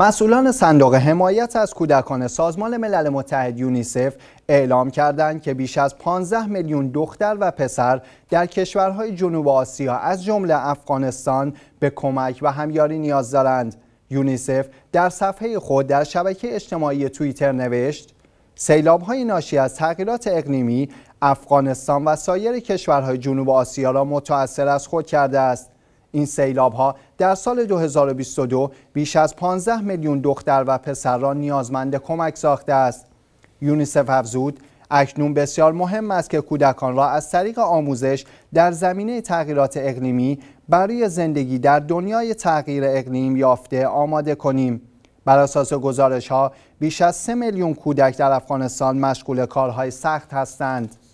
مسئولان صندوق حمایت از کودکان سازمان ملل متحد یونیسف اعلام کردند که بیش از 15 میلیون دختر و پسر در کشورهای جنوب آسیا از جمله افغانستان به کمک و همیاری نیاز دارند. یونیسف در صفحه خود در شبکه اجتماعی توییتر نوشت سیلاب های ناشی از تغییرات اقلیمی افغانستان و سایر کشورهای جنوب آسیا را متأثر از خود کرده است. این سیلاب ها در سال 2022 بیش از 15 میلیون دختر و پسر را نیازمند کمک ساخته است. یونیسف افزود اکنون بسیار مهم است که کودکان را از طریق آموزش در زمینه تغییرات اقلیمی برای زندگی در دنیای تغییر اقلیم یافته آماده کنیم. بر اساس گزارش ها بیش از 3 میلیون کودک در افغانستان مشغول کارهای سخت هستند.